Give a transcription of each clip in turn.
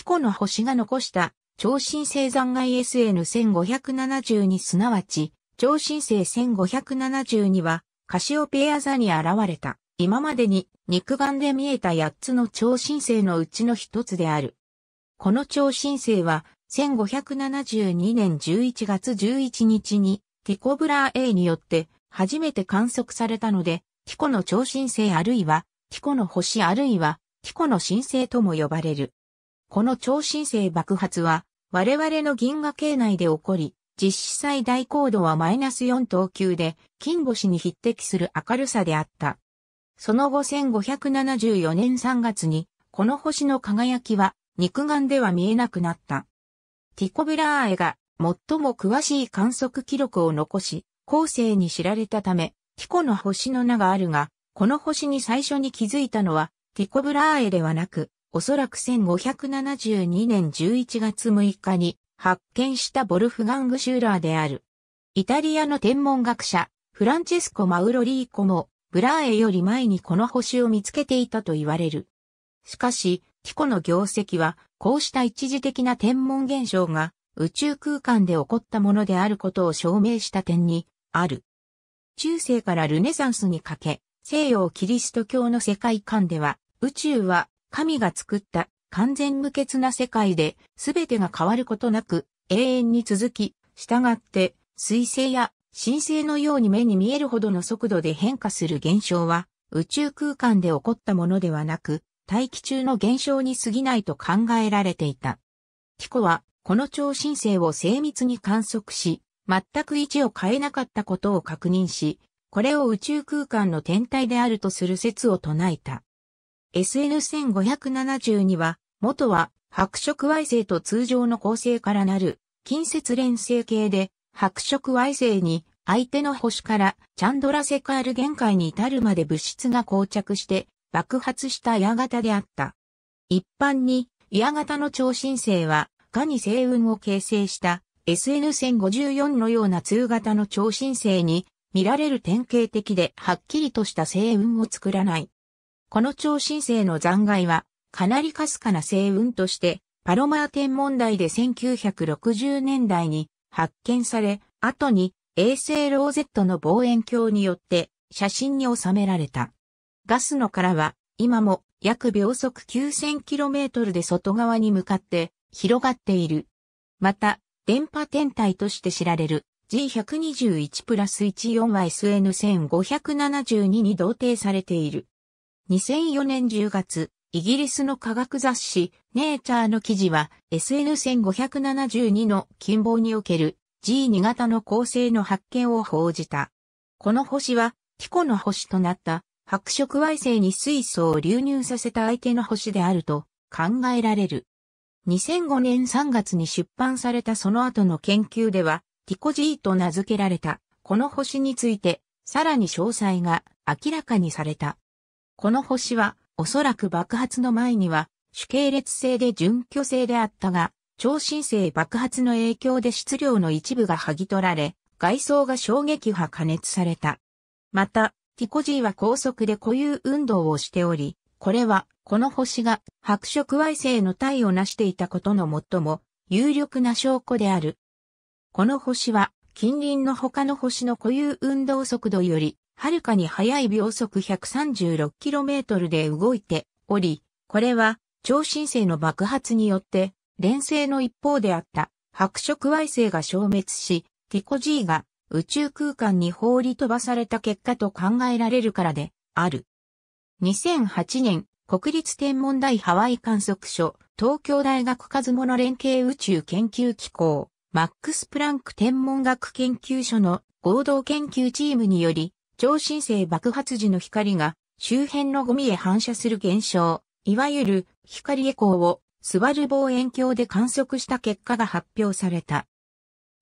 キコの星が残した超新星残骸 SN1572 すなわち超新星1572はカシオペア座に現れた。今までに肉眼で見えた8つの超新星のうちの一つである。この超新星は1572年11月11日にティコブラー A によって初めて観測されたので、ティコの超新星あるいはティコの星あるいはティコの新星とも呼ばれる。この超新星爆発は、我々の銀河系内で起こり、実施最大高度はマイナス4等級で、金星に匹敵する明るさであった。その後1574年3月に、この星の輝きは肉眼では見えなくなった。ティコブラーエが最も詳しい観測記録を残し、後世に知られたため、ティコの星の名があるが、この星に最初に気づいたのは、ティコブラーエではなく、おそらく1572年11月6日に発見したボルフガング・シューラーである。イタリアの天文学者、フランチェスコ・マウロリーコも、ブラーエより前にこの星を見つけていたと言われる。しかし、ティコの業績は、こうした一時的な天文現象が、宇宙空間で起こったものであることを証明した点に、ある。中世からルネサンスにかけ、西洋キリスト教の世界観では、宇宙は神が作った完全無欠な世界で、すべてが変わることなく、永遠に続き、従って、水星や神星のように目に見えるほどの速度で変化する現象は、宇宙空間で起こったものではなく、大気中の現象に過ぎないと考えられていた。キコは、この超新星を精密に観測し、全く位置を変えなかったことを確認し、これを宇宙空間の天体であるとする説を唱えた。SN1572 は、元は白色矮星と通常の構成からなる近接連星系で、白色矮星に相手の星からチャンドラセカール限界に至るまで物質が膠着して爆発した矢型であった。一般に、矢型の超新星は、ガニ星雲を形成した SN1054 のような通型の超新星に見られる典型的ではっきりとした星雲を作らない。この超新星の残骸は、かなりかすかな星雲として、パロマー天文台で1960年代に発見され、後に衛星ローゼットの望遠鏡によって写真に収められた。ガスの殻は今も約秒速 9000km で外側に向かって広がっている。また、電波天体として知られる G121 プラス 14YSN1572 に同定されている。2004年10月、イギリスの科学雑誌、ネイチャーの記事は、SN1572 の近傍における G2 型の構成の発見を報じた。この星は、ティコの星となった白色矮星に水素を流入させた相手の星であると考えられる。2005年3月に出版されたその後の研究では、ティコ G と名付けられた、この星について、さらに詳細が明らかにされた。この星は、おそらく爆発の前には、主系列性で準拠性であったが、超新星爆発の影響で質量の一部が剥ぎ取られ、外装が衝撃波加熱された。また、ティコジーは高速で固有運動をしており、これは、この星が白色矮星の体を成していたことの最も有力な証拠である。この星は、近隣の他の星の固有運動速度よりはるかに速い秒速 136km で動いており、これは超新星の爆発によって連星の一方であった白色矮星が消滅し、ティコ G が宇宙空間に放り飛ばされた結果と考えられるからである。2008年、国立天文台ハワイ観測所、東京大学カズモの連携宇宙研究機構、マックス・プランク天文学研究所の合同研究チームにより、超新星爆発時の光が周辺のゴミへ反射する現象、いわゆる光エコーをスバル望遠鏡で観測した結果が発表された。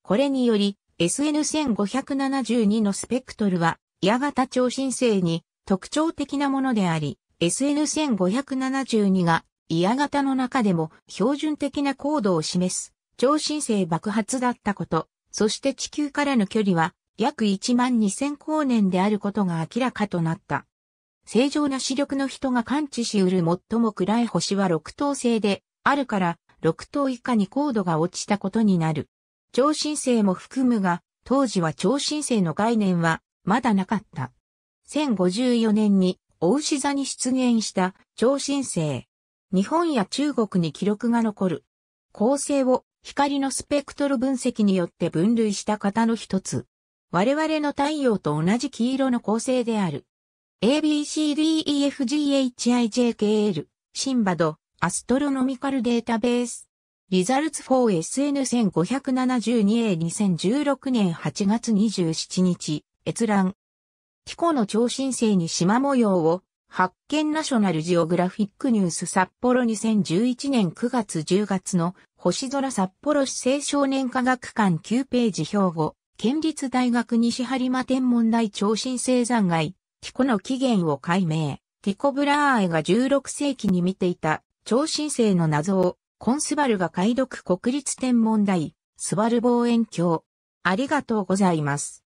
これにより SN1572 のスペクトルは矢型超新星に特徴的なものであり、SN1572 が矢型の中でも標準的な高度を示す超新星爆発だったこと、そして地球からの距離は約1万2000光年であることが明らかとなった。正常な視力の人が感知し得る最も暗い星は6等星であるから6等以下に高度が落ちたことになる。超新星も含むが、当時は超新星の概念はまだなかった。1054年に大牛座に出現した超新星。日本や中国に記録が残る。構成を光のスペクトル分析によって分類した型の一つ。我々の太陽と同じ黄色の構成である。ABCDEFGHIJKL、シンバド、アストロノミカルデータベース。リザルツ 4SN1572A2016 年8月27日、閲覧。気候の超新星に島模様を、発見ナショナルジオグラフィックニュース札幌2011年9月10月の星空札幌市青少年科学館9ページ標語。県立大学西播磨天文台超新星残骸、ティコの起源を解明。ティコブラーエが16世紀に見ていた超新星の謎をコンスバルが解読国立天文台、スバル望遠鏡。ありがとうございます。